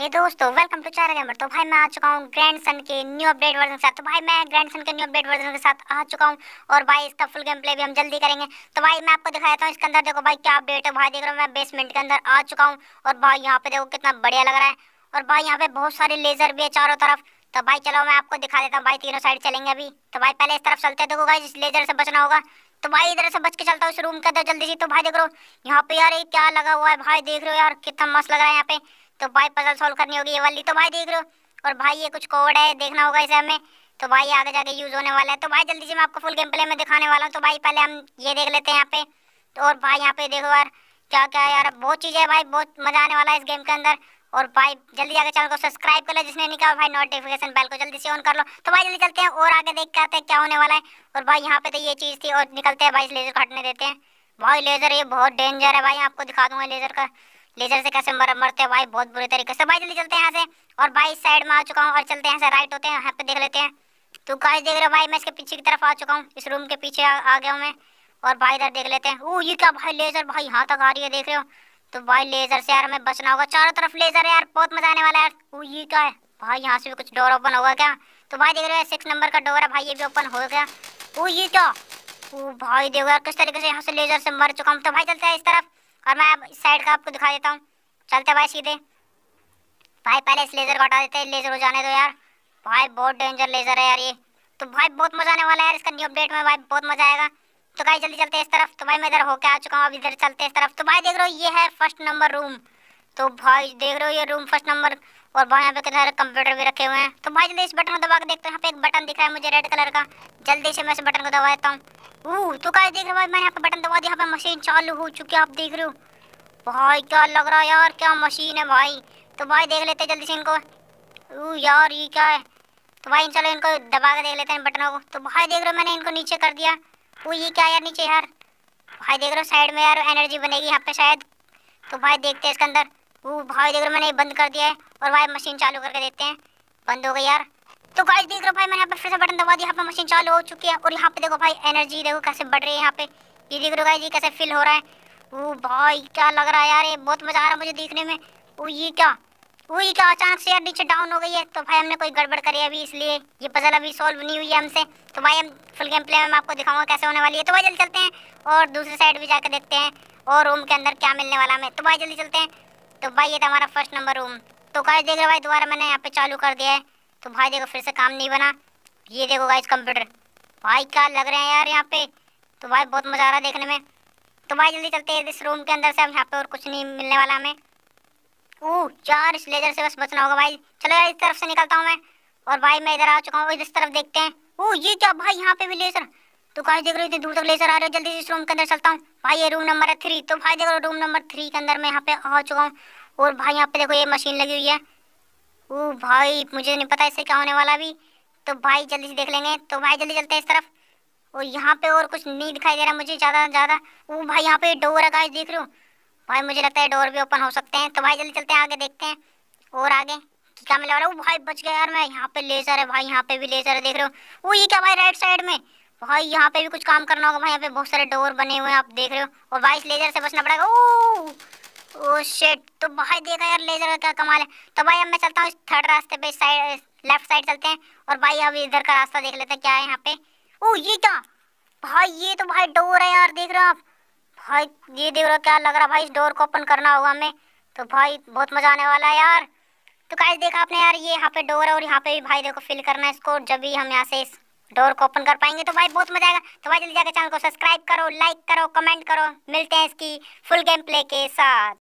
हे दोस्तों welcome to channel number तो भाई मैं आ चुका हूँ ग्रैंड सन के न्यू अपडेट वर्जन के साथ तो भाई मैं ग्रैंड सन के न्यू अपडेट वर्जन के साथ आ चुका हूँ और भाई इसका फुल गेम प्ले भी हम जल्दी करेंगे तो भाई मैं आपको दिखा देता हूँ इसके अंदर देखो भाई क्या अपडेट है भाई देख रहा हूँ मैं बेसमेंट के अंदर आ चुका हूँ और भाई यहाँ पे देखो कितना बढ़िया लग रहा है और भाई यहाँ पे बहुत सारे लेजर भी है चारों तरफ तो भाई चलो मैं आपको दिखा देता हूँ भाई तीनों साइड चलेंगे अभी तो भाई पहले इस तरफ चलते देखो भाई इस लेजर से बचना होगा तो भाई इधर से बच के चलता हूँ इस रूम के अंदर जल्दी से तो भाई देख रहे हो यहाँ पे यार ये क्या लगा हुआ है भाई देख रहे हो यार कितना मस्त लग रहा है यहाँ पे तो भाई पजल सॉल्व करनी होगी ये वाली तो भाई देख रहे हो और भाई ये कुछ कोड है देखना होगा इसे हमें तो भाई आगे जाके यूज़ होने वाला है तो भाई जल्दी से मैं आपको फुल गेम प्ले में दिखाने वाला हूँ तो भाई पहले हम ये देख लेते हैं यहाँ पे तो और भाई यहाँ पे देखो यार क्या क्या यार बहुत चीज़ें है भाई बहुत मज़ा आने वाला है इस गेम के अंदर और भाई जल्दी आगे चैनल को सब्सक्राइब कर लो जिसने नहीं कहा भाई नोटिफिकेशन बेल को जल्दी से ऑन कर लो तो भाई जल्दी चलते हैं और आगे देख के आते हैं क्या होने वाला है और भाई यहाँ पे तो ये चीज़ थी और निकलते हैं भाई इस लेज़र को देते हैं भाई लेज़र ये बहुत डेंजर है भाई आपको दिखा दूंगा लेज़र का लेजर से कैसे मर, मरते हैं भाई बहुत बुरे तरीके से भाई जल्दी चलते हैं यहाँ से और भाई साइड में आ चुका हूँ और चलते हैं राइट होते हैं यहाँ पे देख लेते हैं तो गाइस देख रहे हो भाई मैं इसके पीछे की तरफ आ चुका हूँ इस रूम के पीछे आ, आ गया हूँ मैं और भाई इधर देख लेते हैं ओ ये क्या भाई लेजर भाई यहाँ तक आ रही है देख रहे हो तो भाई लेजर से यार हमें बचना होगा चारों तरफ लेजर है यार बहुत मजा आने वाला है यार ये क्या है भाई यहाँ से भी कुछ डोर ओपन होगा क्या तो भाई देख रहे हो सिक्स नंबर का डोर है भाई ये भी ओपन हो गया वो ये क्या वो भाई देखो यार किस तरीके से यहाँ से लेजर से मर चुका हूँ तो भाई चलते हैं इस तरफ और मैं अब इस साइड का आपको दिखा देता हूँ चलते भाई सीधे भाई पहले इस लेज़र को हटा देते हैं लेज़र हो जाने दो यार भाई बहुत डेंजर लेज़र है यार ये तो भाई बहुत मज़ा आने वाला है यार इसका न्यू अपडेट में भाई बहुत मज़ा आएगा तो भाई जल्दी चलते इस तरफ तो भाई मैं इधर होके आ चुका हूँ अब इधर चलते इस तरफ तो भाई देख रहे हो ये है फर्स्ट नंबर रूम तो भाई देख रहे हो ये रूम फर्स्ट नंबर और भाई यहाँ पे किधर कंप्यूटर भी रखे हुए हैं तो भाई जल्दी इस बटन को दबा के देखते हैं यहाँ पे एक बटन दिख रहा है मुझे रेड कलर का जल्दी से मैं इस बटन को दबा देता हूँ ओह तो गाइस देख रहे हो भाई मैंने यहाँ पे बटन दबा दिया यहाँ पे मशीन चालू हो चुकी है आप देख रहे हो भाई क्या लग रहा है यार क्या मशीन है भाई तो भाई देख लेते हैं जल्दी से इनको ओह यार ये क्या है तो भाई चलो इनको दबा के देख लेते हैं बटनों को तो भाई देख रहे हो मैंने इनको नीचे कर दिया वो ये क्या यार नीचे यार भाई देख रहे हो साइड में यार एनर्जी बनेगी यहाँ पे शायद तो भाई देखते हैं इसके अंदर वो भाई देख रहे हो मैंने बंद कर दिया है और भाई मशीन चालू करके देते हैं बंद हो गई यार तो गाइस देख रहे हो भाई मैंने यहाँ पे फिर से बटन दबा दिया यहाँ पे मशीन चालू हो चुकी है और यहाँ पे देखो भाई एनर्जी देखो कैसे बढ़ रही है यहाँ पे ये देख रहे हो गाइस ये कैसे फील हो रहा है वो भाई क्या लग रहा है यार ये बहुत मजा आ रहा है मुझे देखने में वो ये क्या वो ये क्या अचानक से यार नीचे डाउन हो गई है तो भाई हमने कोई गड़बड़ करी अभी इसलिए ये पजल अभी सॉल्व नहीं हुई है हमसे तो भाई हम फुल गेम प्ले में आपको दिखाऊंगा कैसे होने वाली है तो भाई जल्दी चलते हैं और दूसरी साइड भी जाकर देखते हैं और रूम के अंदर क्या मिलने वाला हमें तो भाई जल्दी चलते हैं तो भाई ये था हमारा फर्स्ट नंबर रूम तो गाइस देख रहे हो भाई दोबारा मैंने यहाँ पे चालू कर दिया है तो भाई देखो फिर से काम नहीं बना ये देखो गाइस कंप्यूटर भाई क्या लग रहे हैं यार यहाँ पे तो भाई बहुत मज़ा आ रहा है देखने में तो भाई जल्दी चलते हैं इस रूम के अंदर से हम यहाँ पे और कुछ नहीं मिलने वाला हमें ओह चार इस लेजर से बस बचना होगा भाई चलो यार इस तरफ से निकलता हूँ मैं और भाई मैं इधर आ चुका हूँ इस तरफ देखते हैं ओह ये क्या भाई यहाँ पे भी लेजर तो गाइस देख रहे हो इतनी दूर तक लेजर आ रहे हो जल्दी से इस रूम के अंदर चलता हूँ भाई ये रूम नंबर है थ्री तो भाई देख रहे रूम नंबर थ्री के अंदर मैं यहाँ पे आ चुका हूँ और भाई यहाँ पे देखो ये मशीन लगी हुई है ओ भाई मुझे नहीं पता इससे क्या होने वाला अभी तो भाई जल्दी से देख लेंगे तो भाई जल्दी चलते हैं इस तरफ और यहाँ पे और कुछ नहीं दिखाई दे रहा मुझे ज़्यादा ज़्यादा वो भाई यहाँ पे डोर है देख रहे हो भाई मुझे लगता है डोर भी ओपन हो सकते हैं तो भाई जल्दी चलते हैं आगे देखते हैं और आगे क्या मिला रहा वो भाई बच गया यार मैं यहाँ पे लेजर है भाई यहाँ पे भी लेजर है देख रहे हो वो ये क्या भाई राइट साइड में भाई यहाँ पे भी कुछ काम करना होगा भाई यहाँ पे बहुत सारे डोर बने हुए हैं आप देख रहे हो और भाई इस लेजर से बचना पड़ेगा ओ ओ oh, शिट तो भाई देखा यार लेजर का कमाल है तो भाई अब मैं चलता हूँ इस थर्ड रास्ते पे साइड लेफ्ट साइड चलते हैं और भाई अब इधर का रास्ता देख लेते हैं क्या है यहाँ पे ओ oh, ये क्या भाई ये तो भाई डोर है यार देख रहे हो आप भाई ये देख रहे हो क्या लग रहा भाई इस डोर को ओपन करना होगा हमें तो भाई बहुत मज़ा आने वाला है यार तो गाइस देखा आपने यार ये यहाँ पे डोर है और यहाँ पे भी भाई देखो फिल करना है इसको जब भी हम यहाँ से इस डोर को ओपन कर पाएंगे तो भाई बहुत मजा आएगा तो भाई जल्दी जाकर चैनल को सब्सक्राइब करो लाइक करो कमेंट करो मिलते हैं इसकी फुल गेम प्ले के साथ